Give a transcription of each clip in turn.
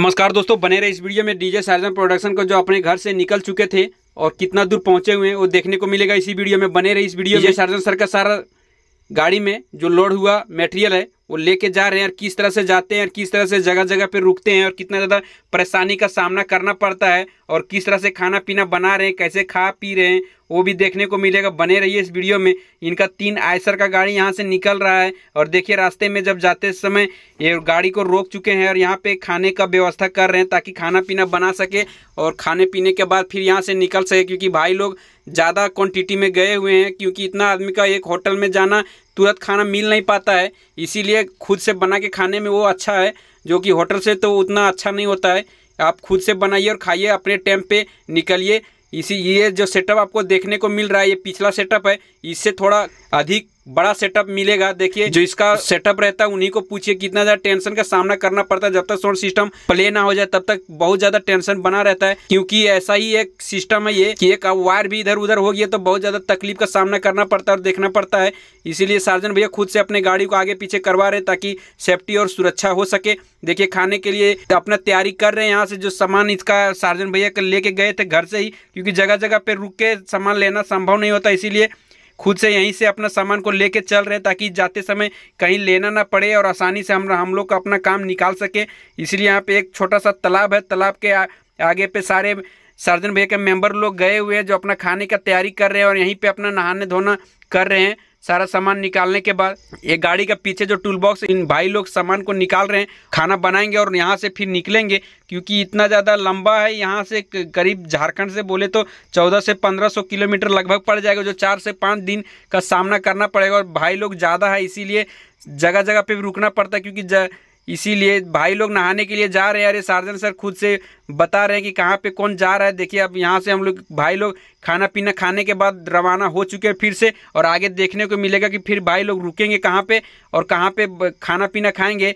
नमस्कार दोस्तों बने रहे इस वीडियो में डीजे सार्जन प्रोडक्शन को जो अपने घर से निकल चुके थे और कितना दूर पहुंचे हुए हैं वो देखने को मिलेगा इसी वीडियो में बने रहे इस वीडियो में सार्जन सर का सारा गाड़ी में जो लोड हुआ मटेरियल है वो लेके जा रहे हैं और किस तरह से जाते हैं और किस तरह से जगह जगह पर रुकते हैं और कितना ज़्यादा परेशानी का सामना करना पड़ता है और किस तरह से खाना पीना बना रहे हैं कैसे खा पी रहे हैं वो भी देखने को मिलेगा बने रहिए इस वीडियो में इनका तीन आयसर का गाड़ी यहाँ से निकल रहा है और देखिए रास्ते में जब जाते समय ये गाड़ी को रोक चुके हैं और यहाँ पे खाने का व्यवस्था कर रहे हैं ताकि खाना पीना बना सके और खाने पीने के बाद फिर यहाँ से निकल सके क्योंकि भाई लोग ज़्यादा क्वान्टिटी में गए हुए हैं क्योंकि इतना आदमी का एक होटल में जाना तुरंत खाना मिल नहीं पाता है इसीलिए खुद से बना के खाने में वो अच्छा है जो कि होटल से तो उतना अच्छा नहीं होता है आप खुद से बनाइए और खाइए अपने टाइम पे निकलिए इसी ये जो सेटअप आपको देखने को मिल रहा है ये पिछला सेटअप है इससे थोड़ा अधिक बड़ा सेटअप मिलेगा देखिए जो इसका सेटअप रहता है उन्हीं को पूछिए कितना ज्यादा टेंशन का सामना करना पड़ता है जब तक साउंड सिस्टम प्ले ना हो जाए तब तक बहुत ज्यादा टेंशन बना रहता है क्योंकि ऐसा ही एक सिस्टम है ये कि एक वायर भी इधर उधर हो गया तो बहुत ज्यादा तकलीफ का सामना करना पड़ता है और देखना पड़ता है इसीलिए सार्जन भैया खुद से अपने गाड़ी को आगे पीछे करवा रहे ताकि सेफ्टी और सुरक्षा हो सके देखिए खाने के लिए अपना तैयारी कर रहे हैं यहाँ से जो सामान इसका सार्जन भैया लेके गए थे घर से ही क्योंकि जगह जगह पे रुक के सामान लेना संभव नहीं होता इसीलिए खुद से यहीं से अपना सामान को लेके चल रहे ताकि जाते समय कहीं लेना ना पड़े और आसानी से हम हम लोग अपना काम निकाल सके इसलिए यहाँ पे एक छोटा सा तालाब है तालाब के आ, आगे पे सारे सर्जन भैया के मेंबर लोग गए हुए हैं जो अपना खाने का तैयारी कर रहे हैं और यहीं पे अपना नहाने धोना कर रहे हैं सारा सामान निकालने के बाद ये गाड़ी का पीछे जो टूल बॉक्स इन भाई लोग सामान को निकाल रहे हैं खाना बनाएंगे और यहाँ से फिर निकलेंगे क्योंकि इतना ज़्यादा लंबा है यहाँ से करीब झारखंड से बोले तो 14 से 1500 किलोमीटर लगभग पड़ जाएगा जो चार से पाँच दिन का सामना करना पड़ेगा और भाई लोग ज़्यादा है इसीलिए जगह जगह पर भी रुकना पड़ता है क्योंकि इसीलिए भाई लोग नहाने के लिए जा रहे हैं अरे सार्जन सर खुद से बता रहे हैं कि कहाँ पे कौन जा रहा है देखिए अब यहाँ से हम लोग भाई लोग खाना पीना खाने के बाद रवाना हो चुके हैं फिर से और आगे देखने को मिलेगा कि फिर भाई लोग रुकेंगे कहाँ पे और कहाँ पे खाना पीना खाएंगे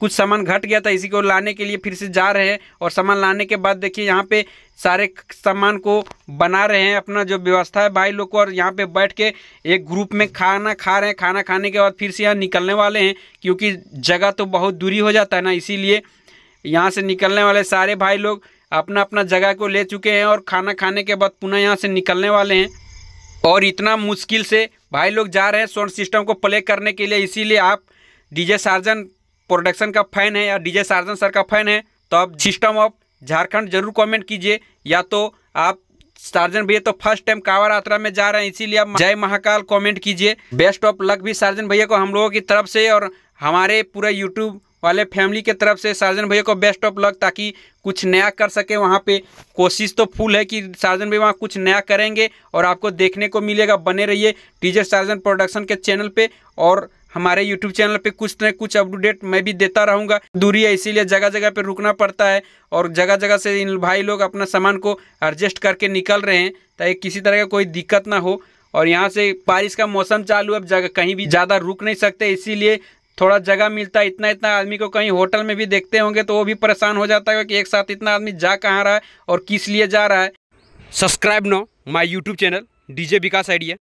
कुछ सामान घट गया था इसी को लाने के लिए फिर से जा रहे हैं और सामान लाने के बाद देखिए यहाँ पे सारे सामान को बना रहे हैं अपना जो व्यवस्था है भाई लोग को और यहाँ पे बैठ के एक ग्रुप में खाना खा रहे हैं खाना खाने के बाद फिर से यहाँ निकलने वाले हैं क्योंकि जगह तो बहुत दूरी हो जाता है ना इसीलिए यहाँ से निकलने वाले सारे भाई लोग अपना अपना जगह को ले चुके हैं और खाना खाने के बाद पुनः यहाँ से निकलने वाले हैं और इतना मुश्किल से भाई लोग जा रहे हैं साउंड सिस्टम को प्ले करने के लिए इसीलिए आप डीजे सार्जन प्रोडक्शन का फैन है या डीजे सार्जन सर का फैन है तो आप सिस्टम ऑफ झारखंड जरूर कमेंट कीजिए या तो आप सार्जन भैया तो फर्स्ट टाइम कावर यात्रा में जा रहे हैं इसीलिए आप जय महाकाल कॉमेंट कीजिए बेस्ट ऑफ लक भी सार्जन भैया को हम लोगों की तरफ से और हमारे पूरे यूट्यूब वाले फैमिली के तरफ से सार्जन भैया को बेस्ट ऑफ लक ताकि कुछ नया कर सके वहाँ पे कोशिश तो फुल है कि सार्जन भैया वहाँ कुछ नया करेंगे और आपको देखने को मिलेगा बने रहिए टीजर सार्जन प्रोडक्शन के चैनल पे और हमारे यूट्यूब चैनल पे कुछ न कुछ अपडेट मैं भी देता रहूँगा दूरी है इसीलिए जगह जगह पर रुकना पड़ता है और जगह जगह से इन भाई लोग अपना सामान को एडजस्ट करके निकल रहे हैं ताकि किसी तरह का कोई दिक्कत ना हो और यहाँ से बारिश का मौसम चालू अब जगह कहीं भी ज़्यादा रुक नहीं सकते इसीलिए थोड़ा जगह मिलता है इतना इतना आदमी को कहीं होटल में भी देखते होंगे तो वो भी परेशान हो जाता है कि एक साथ इतना आदमी जा कहाँ रहा है और किस लिए जा रहा है subscribe now my YouTube channel DJ Vikas idea